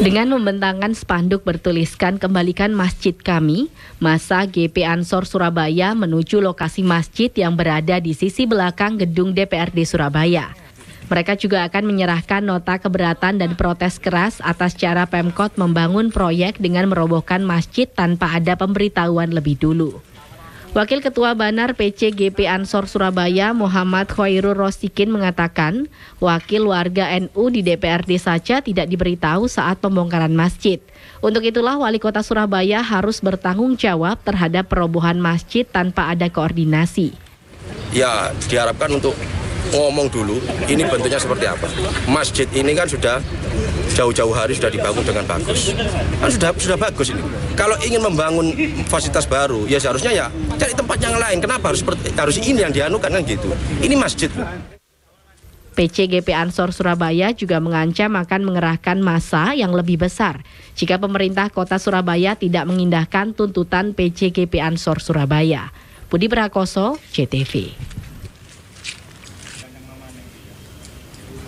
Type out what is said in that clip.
Dengan membentangkan spanduk bertuliskan kembalikan masjid kami, masa GP Ansor Surabaya menuju lokasi masjid yang berada di sisi belakang gedung DPRD Surabaya. Mereka juga akan menyerahkan nota keberatan dan protes keras atas cara Pemkot membangun proyek dengan merobohkan masjid tanpa ada pemberitahuan lebih dulu. Wakil Ketua Banar PCGP Ansor Surabaya Muhammad Khairul Rostikin mengatakan, wakil warga NU di DPRD saja tidak diberitahu saat pembongkaran masjid. Untuk itulah wali kota Surabaya harus bertanggung jawab terhadap perobohan masjid tanpa ada koordinasi. Ya, diharapkan untuk ngomong dulu ini bentuknya seperti apa. Masjid ini kan sudah jauh-jauh hari sudah dibangun dengan bagus. Kan sudah sudah bagus ini. Kalau ingin membangun fasilitas baru, ya seharusnya ya cari tempat yang lain. Kenapa harus seperti, harus ini yang dianukan kan gitu. Ini masjid. PC GP Ansor Surabaya juga mengancam akan mengerahkan massa yang lebih besar jika pemerintah kota Surabaya tidak mengindahkan tuntutan PC GP Ansor Surabaya. Budi Prakoso, CTV.